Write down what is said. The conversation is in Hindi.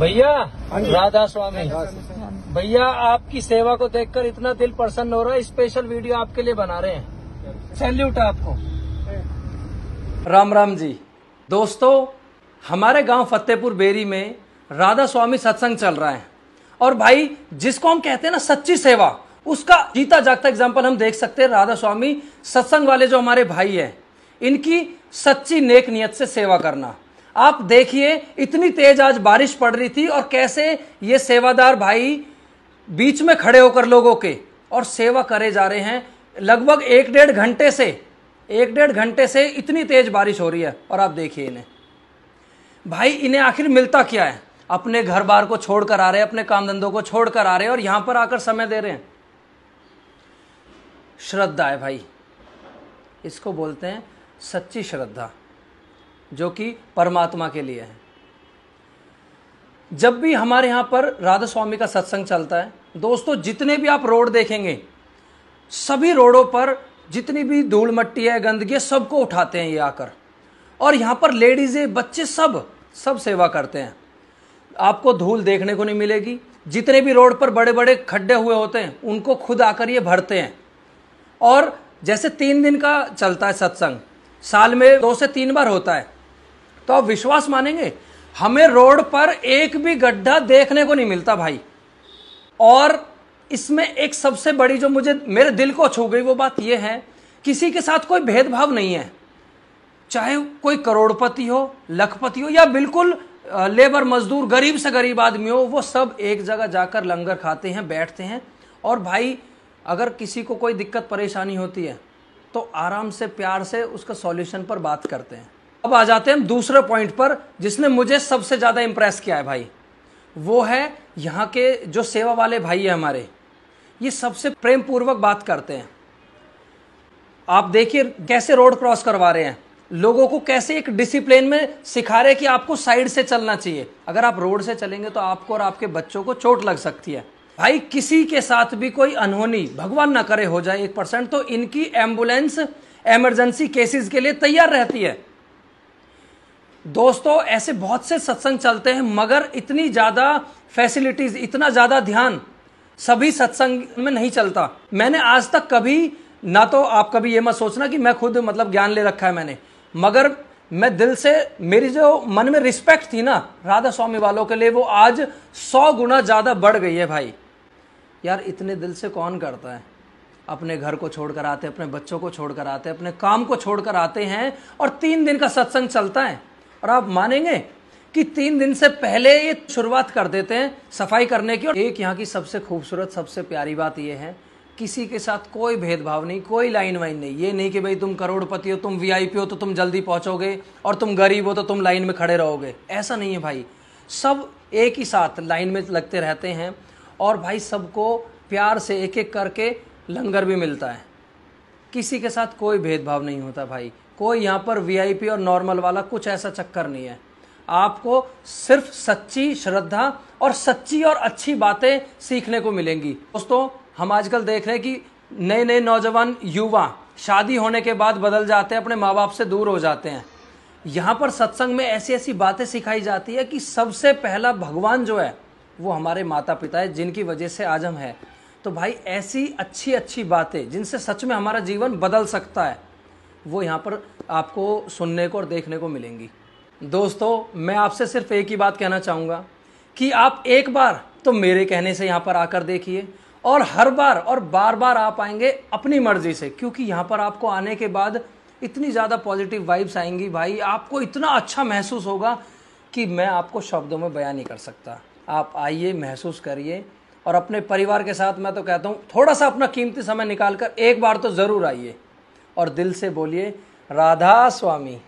भैया हाँ राधा स्वामी भैया आपकी सेवा को देखकर इतना दिल प्रसन्न हो रहा है स्पेशल वीडियो आपके लिए बना रहे हैं सैल्यूट आपको राम राम जी दोस्तों हमारे गांव फतेहपुर बेरी में राधा स्वामी सत्संग चल रहा है और भाई जिसको हम कहते हैं ना सच्ची सेवा उसका जीता जागता एग्जाम्पल हम देख सकते हैं राधा स्वामी सत्संग वाले जो हमारे भाई हैं इनकी सच्ची नेक नियत से सेवा करना आप देखिए इतनी तेज आज बारिश पड़ रही थी और कैसे ये सेवादार भाई बीच में खड़े होकर लोगों के और सेवा करे जा रहे हैं लगभग एक डेढ़ घंटे से एक डेढ़ घंटे से इतनी तेज बारिश हो रही है और आप देखिए इन्हें भाई इन्हें आखिर मिलता क्या है अपने घर बार को छोड़कर आ रहे हैं अपने काम धंधों को छोड़कर आ रहे हैं और यहां पर आकर समय दे रहे हैं श्रद्धा है भाई इसको बोलते हैं सच्ची श्रद्धा जो कि परमात्मा के लिए है जब भी हमारे यहाँ पर राधा स्वामी का सत्संग चलता है दोस्तों जितने भी आप रोड देखेंगे सभी रोडों पर जितनी भी धूल मट्टी है गंदगी है सबको उठाते हैं ये आकर और यहाँ पर लेडीज़ें बच्चे सब सब सेवा करते हैं आपको धूल देखने को नहीं मिलेगी जितने भी रोड पर बड़े बड़े खड्डे हुए होते हैं उनको खुद आकर ये भरते हैं और जैसे तीन दिन का चलता है सत्संग साल में दो से तीन बार होता है तो आप विश्वास मानेंगे हमें रोड पर एक भी गड्ढा देखने को नहीं मिलता भाई और इसमें एक सबसे बड़ी जो मुझे मेरे दिल को छू गई वो बात यह है किसी के साथ कोई भेदभाव नहीं है चाहे कोई करोड़पति हो लखपति हो या बिल्कुल लेबर मजदूर गरीब से गरीब आदमी हो वो सब एक जगह जाकर लंगर खाते हैं बैठते हैं और भाई अगर किसी को कोई दिक्कत परेशानी होती है तो आराम से प्यार से उसका सॉल्यूशन पर बात करते हैं अब आ जाते हैं हम दूसरे पॉइंट पर जिसने मुझे सबसे ज़्यादा इंप्रेस किया है भाई वो है यहाँ के जो सेवा वाले भाई हैं हमारे ये सबसे प्रेम पूर्वक बात करते हैं आप देखिए कैसे रोड क्रॉस करवा रहे हैं लोगों को कैसे एक डिसिप्लिन में सिखा रहे कि आपको साइड से चलना चाहिए अगर आप रोड से चलेंगे तो आपको और आपके बच्चों को चोट लग सकती है भाई किसी के साथ भी कोई अनहोनी भगवान ना करे हो जाए एक परसेंट तो इनकी एम्बुलेंस एमरजेंसी केसेस के लिए तैयार रहती है दोस्तों ऐसे बहुत से सत्संग चलते हैं मगर इतनी ज़्यादा फैसिलिटीज़ इतना ज़्यादा ध्यान सभी सत्संग में नहीं चलता मैंने आज तक कभी ना तो आप कभी ये मत सोचना कि मैं खुद मतलब ज्ञान ले रखा है मैंने मगर मैं दिल से मेरी जो मन में रिस्पेक्ट थी ना राधा स्वामी वालों के लिए वो आज सौ गुना ज़्यादा बढ़ गई है भाई यार इतने दिल से कौन करता है अपने घर को छोड़कर आते अपने बच्चों को छोड़कर आते अपने काम को छोड़कर आते हैं और तीन दिन का सत्संग चलता है और आप मानेंगे कि तीन दिन से पहले ये शुरुआत कर देते हैं सफाई करने की और एक यहाँ की सबसे खूबसूरत सबसे प्यारी बात यह है किसी के साथ कोई भेदभाव नहीं कोई लाइन वाइन नहीं ये नहीं कि भाई तुम करोड़पति हो तुम वीआईपी हो तो तुम जल्दी पहुंचोगे और तुम गरीब हो तो तुम लाइन में खड़े रहोगे ऐसा नहीं है भाई सब एक ही साथ लाइन में लगते रहते हैं और भाई सबको प्यार से एक एक करके लंगर भी मिलता है किसी के साथ कोई भेदभाव नहीं होता भाई कोई यहाँ पर वीआईपी और नॉर्मल वाला कुछ ऐसा चक्कर नहीं है आपको सिर्फ सच्ची श्रद्धा और सच्ची और अच्छी बातें सीखने को मिलेंगी दोस्तों हम आजकल देख रहे हैं कि नए नए नौजवान युवा शादी होने के बाद बदल जाते हैं अपने माँ बाप से दूर हो जाते हैं यहाँ पर सत्संग में ऐसी ऐसी बातें सिखाई जाती है कि सबसे पहला भगवान जो है वो हमारे माता पिता है जिनकी वजह से आज हम हैं तो भाई ऐसी अच्छी अच्छी बातें जिनसे सच में हमारा जीवन बदल सकता है वो यहाँ पर आपको सुनने को और देखने को मिलेंगी दोस्तों मैं आपसे सिर्फ एक ही बात कहना चाहूँगा कि आप एक बार तो मेरे कहने से यहाँ पर आकर देखिए और हर बार और बार बार आप आएंगे अपनी मर्जी से क्योंकि यहाँ पर आपको आने के बाद इतनी ज़्यादा पॉजिटिव वाइब्स आएंगी भाई आपको इतना अच्छा महसूस होगा कि मैं आपको शब्दों में बयान नहीं कर सकता आप आइए महसूस करिए और अपने परिवार के साथ मैं तो कहता हूँ थोड़ा सा अपना कीमती समय निकाल कर एक बार तो ज़रूर आइए और दिल से बोलिए राधा स्वामी